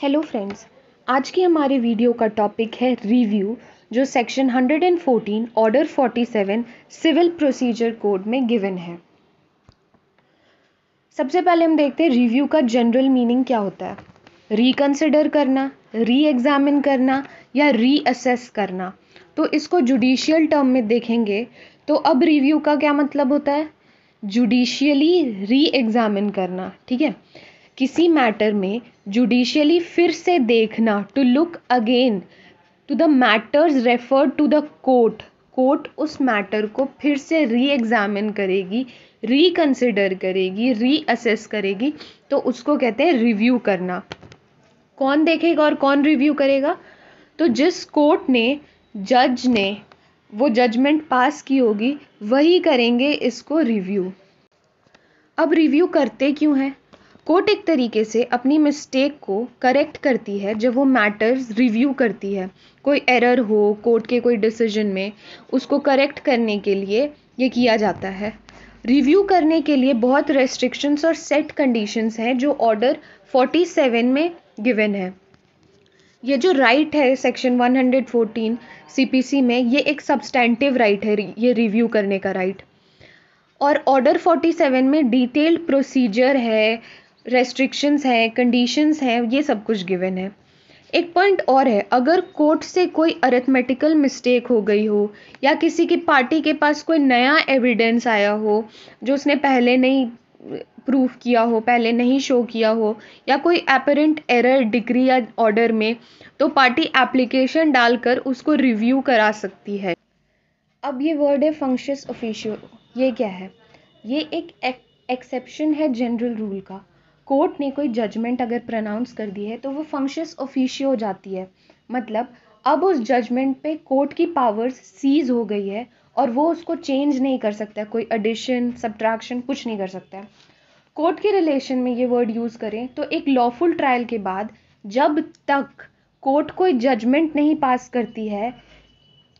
hello friends आज की हमारे वीडियो का टॉपिक है रिव्यू जो section 114 order 47 civil procedure code में गिवन है सबसे पहले हम देखते हैं रिव्यू का जनरल मीनिंग क्या होता है रिकंसिडर करना री एग्जामिन करना या रीअसेस करना तो इसको जुडिशियल टर्म में देखेंगे तो अब रिव्यू का क्या मतलब होता है जुडिशियली री एग्जामिन करना ठीक है किसी मैटर में जुडिशियली फिर से देखना to look again to the matters referred to the court court उस मैटर को फिर से री एग्ज़ामिन करेगी रिकन्सिडर करेगी रीअसेस करेगी तो उसको कहते हैं रिव्यू करना कौन देखेगा और कौन रिव्यू करेगा तो जिस कोर्ट ने जज ने वो जजमेंट पास की होगी वही करेंगे इसको रिव्यू अब रिव्यू करते क्यों हैं कोर्ट एक तरीके से अपनी मिस्टेक को करेक्ट करती है जब वो मैटर्स रिव्यू करती है कोई एरर हो कोर्ट के कोई डिसीजन में उसको करेक्ट करने के लिए ये किया जाता है रिव्यू करने के लिए बहुत रेस्ट्रिक्शंस और सेट कंडीशंस हैं जो ऑर्डर 47 में गिवन है ये जो राइट है सेक्शन 114 सीपीसी में ये एक सब्सटैंटिव राइट है ये रिव्यू करने का राइट और ऑर्डर 47 में डिटेल्ड प्रोसीजर है रेस्ट्रिक्शंस हैं कंडीशंस हैं ये सब कुछ गिवन है एक पॉइंट और है अगर कोर्ट से कोई अरेथमेटिकल मिस्टेक हो गई हो या किसी की पार्टी के पास कोई नया एविडेंस आया हो जो उसने पहले नहीं प्रूफ किया हो पहले नहीं शो किया हो या कोई अपेरेंट एरर डिग्री या ऑर्डर में तो पार्टी एप्लीकेशन डालकर उसको रिव्यू करा सकती है अब ये वर्ड है फंक्शस ऑफिशियो ये क्या है ये एक एक्सेप्शन है जनरल रूल का कोर्ट ने कोई जजमेंट अगर प्रनाउंस कर दी है तो वो फंक्शस ऑफिशियो हो जाती है मतलब अब उस जजमेंट पे कोर्ट की पावर्स सीज हो गई है और वो उसको चेंज नहीं कर सकता कोई एडिशन सब्ट्रैक्शन कुछ नहीं कर सकता है कोर्ट के रिलेशन में ये वर्ड यूज़ करें तो एक लॉफुल ट्रायल के बाद जब तक कोर्ट कोई जजमेंट नहीं पास करती है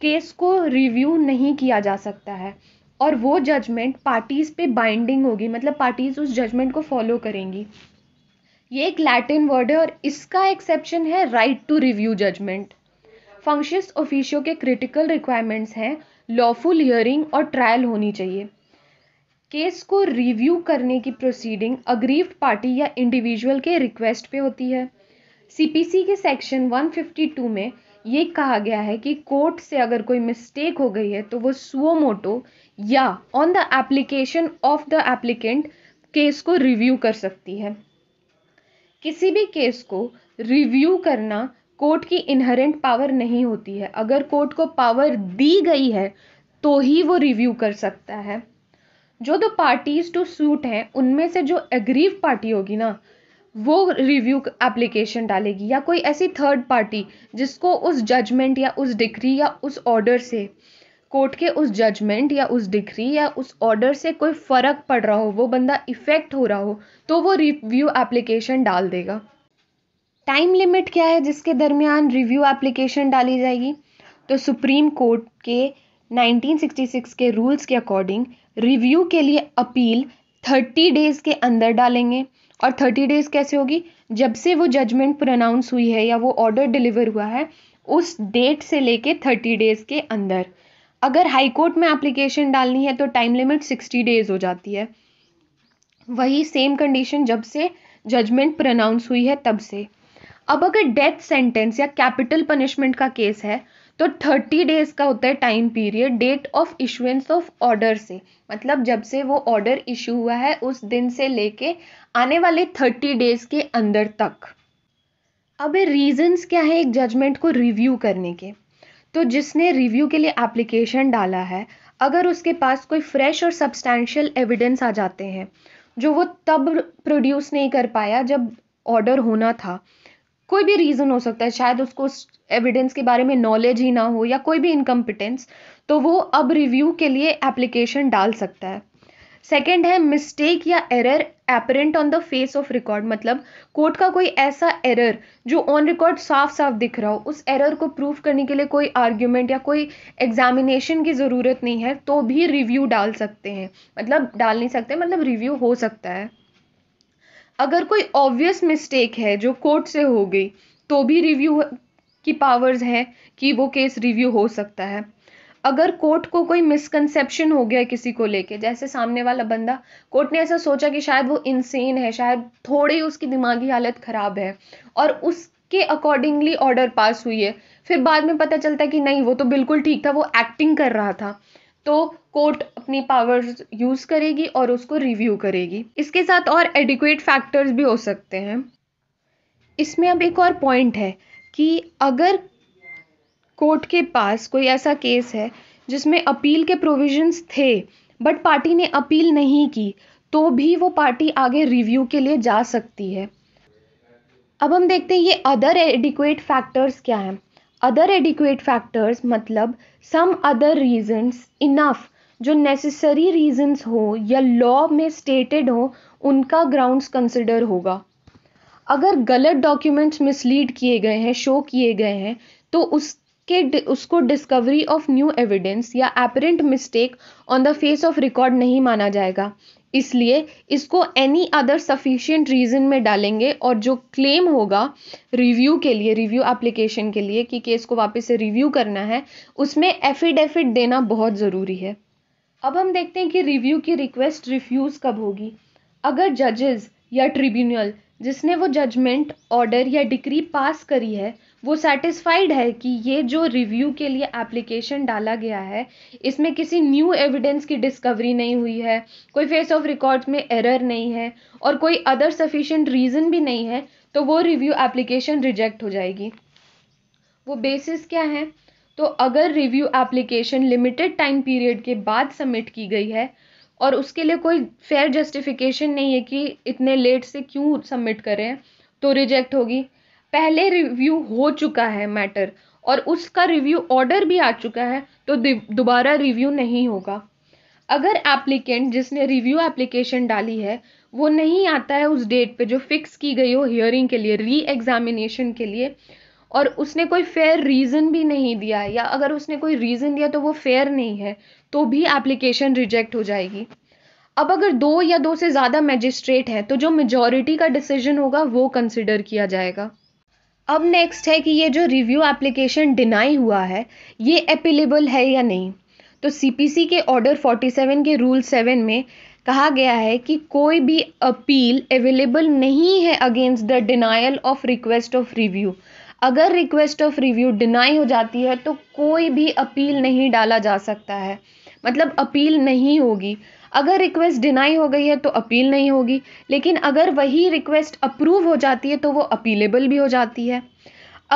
केस को रिव्यू नहीं किया जा सकता है और वो जजमेंट पार्टीज़ पे बाइंडिंग होगी मतलब पार्टीज़ उस जजमेंट को फॉलो करेंगी ये एक लैटिन वर्ड है और इसका एक्सेप्शन है right to review judgment function officio के क्रिटिकल रिक्वायरमेंट्स हैं लॉफुल हियरिंग और ट्रायल होनी चाहिए केस को रिव्यू करने की प्रोसीडिंग अग्रीव्ड पार्टी या इंडिविजुअल के रिक्वेस्ट पे होती है सीपीसी के सेक्शन 152 में ये कहा गया है कि कोर्ट से अगर कोई मिस्टेक हो गई है तो वो सुओ मोटो या on the application of the applicant case को रिव्यू कर सकती है किसी भी केस को रिव्यू करना कोर्ट की इनहेरेंट पावर नहीं होती है अगर कोर्ट को पावर दी गई है तो ही वो रिव्यू कर सकता है जो दो पार्टीज टू सूट हैं उनमें से जो एग्रीव पार्टी होगी ना वो रिव्यू एप्लीकेशन डालेगी या कोई ऐसी थर्ड पार्टी जिसको उस जजमेंट या उस डिक्री या उस ऑर्डर से कोर्ट के उस जजमेंट या उस डिक्री या उस ऑर्डर से कोई फ़र्क पड़ रहा हो वो बंदा इफ़ेक्ट हो रहा हो तो वो रिव्यू एप्लीकेशन डाल देगा टाइम लिमिट क्या है जिसके दरमियान रिव्यू एप्लीकेशन डाली जाएगी तो सुप्रीम कोर्ट के 1966 के रूल्स के अकॉर्डिंग रिव्यू के लिए अपील 30 डेज़ के अंदर डालेंगे और थर्टी डेज़ कैसे होगी जब से वो जजमेंट प्रोनाउंस हुई है या वो ऑर्डर डिलीवर हुआ है उस डेट से लेके थर्टी डेज़ के अंदर अगर हाई कोर्ट में एप्लीकेशन डालनी है तो टाइम लिमिट सिक्सटी डेज़ हो जाती है वही सेम कंडीशन जब से जजमेंट प्रोनाउंस हुई है तब से अब अगर डेथ सेंटेंस या कैपिटल पनिशमेंट का केस है तो थर्टी डेज का होता है time period date of issuance of order से मतलब जब से वो ऑर्डर इशू हुआ है उस दिन से लेके आने वाले थर्टी डेज के अंदर तक अब रीजंस क्या है एक जजमेंट को रिव्यू करने के तो जिसने रिव्यू के लिए एप्लीकेशन डाला है अगर उसके पास कोई फ्रेश और सब्सटैंशियल एविडेंस आ जाते हैं जो वो तब प्रोड्यूस नहीं कर पाया जब ऑर्डर होना था कोई भी रीज़न हो सकता है शायद उसको एविडेंस के बारे में नॉलेज ही ना हो या कोई भी इनकम्पिटेंस तो वो अब रिव्यू के लिए एप्लीकेशन डाल सकता है सेकेंड है मिस्टेक या error apparent on the face of record मतलब कोर्ट का कोई ऐसा एरर जो ऑन रिकॉर्ड साफ साफ दिख रहा हो उस एरर को प्रूफ करने के लिए कोई आर्ग्यूमेंट या कोई एग्जामिनेशन की ज़रूरत नहीं है तो भी रिव्यू डाल सकते हैं मतलब डाल नहीं सकते मतलब रिव्यू हो सकता है अगर कोई ऑब्वियस मिस्टेक है जो कोर्ट से हो गई तो भी रिव्यू की पावर्स है कि वो केस रिव्यू हो सकता है अगर कोर्ट को कोई मिसकंसेप्शन हो गया किसी को लेके जैसे सामने वाला बंदा कोर्ट ने ऐसा सोचा कि शायद वो इंसेन है शायद थोड़ी उसकी दिमागी हालत ख़राब है और उसके अकॉर्डिंगली ऑर्डर पास हुई है फिर बाद में पता चलता है कि नहीं वो तो बिल्कुल ठीक था वो एक्टिंग कर रहा था तो कोर्ट अपनी पावर्स यूज़ करेगी और उसको रिव्यू करेगी इसके साथ और एडिक्वेट फैक्टर्स भी हो सकते हैं इसमें अब एक और पॉइंट है कि अगर कोर्ट के पास कोई ऐसा केस है जिसमें अपील के प्रोविजंस थे बट पार्टी ने अपील नहीं की तो भी वो पार्टी आगे रिव्यू के लिए जा सकती है अब हम देखते हैं ये अदर एडिक्वेट फैक्टर्स क्या हैं अदर एडिक्वेट फैक्टर्स मतलब सम अदर रीजंस इनफ जो नेसेसरी रीजंस हो या लॉ में स्टेटेड हो उनका ग्राउंड्स कंसिडर होगा अगर गलत डॉक्यूमेंट्स मिसलीड किए गए हैं शो किए गए हैं तो उस के उसको डिस्कवरी ऑफ न्यू एविडेंस या apparent mistake on the face of record नहीं माना जाएगा इसलिए इसको एनी अदर सफिशियंट रीज़न में डालेंगे और जो क्लेम होगा रिव्यू के लिए रिव्यू एप्लीकेशन के लिए कि केस को वापस से रिव्यू करना है उसमें एफिडेविट देना बहुत ज़रूरी है अब हम देखते हैं कि रिव्यू की रिक्वेस्ट रिफ्यूज़ कब होगी अगर जजेस या ट्रिब्यूनल जिसने वो जजमेंट ऑर्डर या डिक्री पास करी है वो सेटिस्फाइड है कि ये जो रिव्यू के लिए एप्लीकेशन डाला गया है इसमें किसी न्यू एविडेंस की डिस्कवरी नहीं हुई है कोई फेस ऑफ रिकॉर्ड में एरर नहीं है और कोई अदर सफिशेंट रीज़न भी नहीं है तो वो रिव्यू एप्लीकेशन रिजेक्ट हो जाएगी वो बेसिस क्या है तो अगर review application limited time period के बाद सबमिट की गई है और उसके लिए कोई फेयर जस्टिफिकेशन नहीं है कि इतने लेट से क्यों सबमिट करें तो रिजेक्ट होगी पहले रिव्यू हो चुका है मैटर और उसका रिव्यू ऑर्डर भी आ चुका है तो दोबारा रिव्यू नहीं होगा अगर एप्लीकेंट जिसने रिव्यू एप्लीकेशन डाली है वो नहीं आता है उस डेट पे जो फिक्स की गई हो हियरिंग के लिए री एग्जामिनेशन के लिए और उसने कोई फेयर रीज़न भी नहीं दिया या अगर उसने कोई रीज़न दिया तो वो फेयर नहीं है तो भी एप्लीकेशन रिजेक्ट हो जाएगी अब अगर दो या दो से ज़्यादा मैजिस्ट्रेट हैं तो जो मेजॉरिटी का डिसीजन होगा वो कंसिडर किया जाएगा अब नेक्स्ट है कि ये जो रिव्यू एप्लीकेशन डिनाई हुआ है ये अपीलेबल है या नहीं तो सीपीसी के ऑर्डर 47 के रूल 7 में कहा गया है कि कोई भी अपील अवेलेबल नहीं है against the denial of request of review अगर रिक्वेस्ट ऑफ रिव्यू डिनाई हो जाती है तो कोई भी अपील नहीं डाला जा सकता है मतलब अपील नहीं होगी अगर रिक्वेस्ट डिनाई हो गई है तो अपील नहीं होगी लेकिन अगर वही रिक्वेस्ट अप्रूव हो जाती है तो वो अपीलेबल भी हो जाती है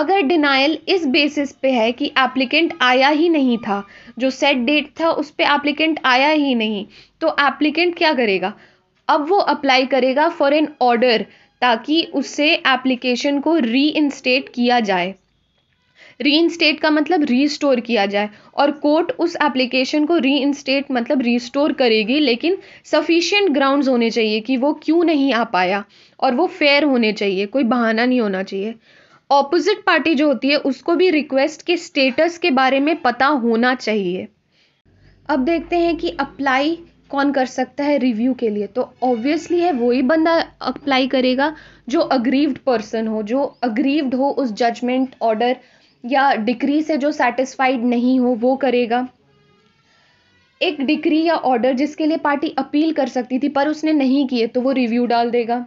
अगर डिनाइल इस बेसिस पे है कि एप्लीकेंट आया ही नहीं था जो सेट डेट था उस पर एप्लीकेंट आया ही नहीं तो एप्लीकेंट क्या करेगा अब वो अप्लाई करेगा फॉर एन ऑर्डर ताकि उससे एप्लीकेशन को री किया जाए री इंस्टेट का मतलब रीस्टोर किया जाए और कोर्ट उस एप्लीकेशन को री इंस्टेट मतलब रीस्टोर करेगी लेकिन सफिशियंट ग्राउंड्स होने चाहिए कि वो क्यों नहीं आ पाया और वो फेयर होने चाहिए कोई बहाना नहीं होना चाहिए ऑपोजिट पार्टी जो होती है उसको भी रिक्वेस्ट के स्टेटस के बारे में पता होना चाहिए अब देखते हैं कि अप्लाई कौन कर सकता है रिव्यू के लिए तो ऑब्वियसली है वही बंदा अप्लाई करेगा जो अग्रीव्ड पर्सन हो जो अग्रीव्ड हो उस जजमेंट ऑर्डर या डिक्री से जो सेटिस्फाइड नहीं हो वो करेगा एक डिक्री या ऑर्डर जिसके लिए पार्टी अपील कर सकती थी पर उसने नहीं किए तो वो रिव्यू डाल देगा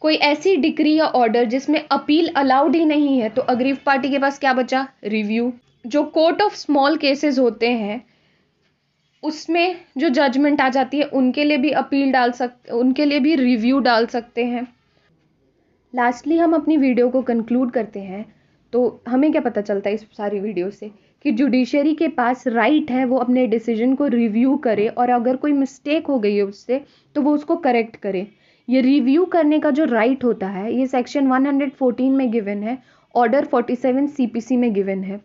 कोई ऐसी डिक्री या ऑर्डर जिसमें अपील अलाउड ही नहीं है तो अग्रीव पार्टी के पास क्या बचा रिव्यू जो कोर्ट ऑफ स्मॉल केसेस होते हैं उसमें जो जजमेंट आ जाती है उनके लिए भी अपील डाल सकते उनके लिए भी रिव्यू डाल सकते हैं लास्टली हम अपनी वीडियो को कंक्लूड करते हैं तो हमें क्या पता चलता है इस सारी वीडियो से कि जुडिशरी के पास राइट है वो अपने डिसीजन को रिव्यू करे और अगर कोई मिस्टेक हो गई है उससे तो वो उसको करेक्ट करे ये रिव्यू करने का जो राइट होता है ये सेक्शन 114 में गिवन है ऑर्डर 47 सीपीसी में गिवन है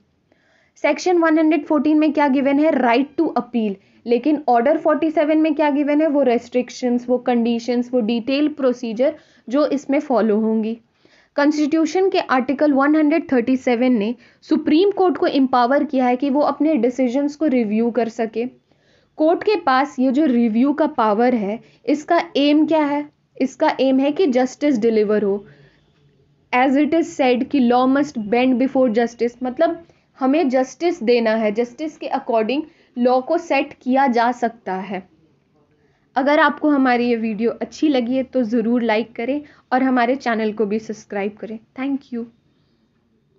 सेक्शन 114 में क्या गिवन है राइट टू अपील लेकिन ऑर्डर 47 में क्या गिवन है वो रेस्ट्रिक्शंस वो कंडीशंस वो डिटेल प्रोसीजर जो इसमें फॉलो होंगी कॉन्स्टिट्यूशन के आर्टिकल 137 ने सुप्रीम कोर्ट को एम्पावर किया है कि वो अपने डिसीजंस को रिव्यू कर सके कोर्ट के पास ये जो रिव्यू का पावर है इसका एम क्या है इसका एम है कि जस्टिस डिलीवर हो एज इट इज़ सेड कि law must bend before justice मतलब हमें जस्टिस देना है जस्टिस के अकॉर्डिंग लॉ को सेट किया जा सकता है अगर आपको हमारी ये वीडियो अच्छी लगी है तो ज़रूर लाइक करें और हमारे चैनल को भी सब्सक्राइब करें थैंक यू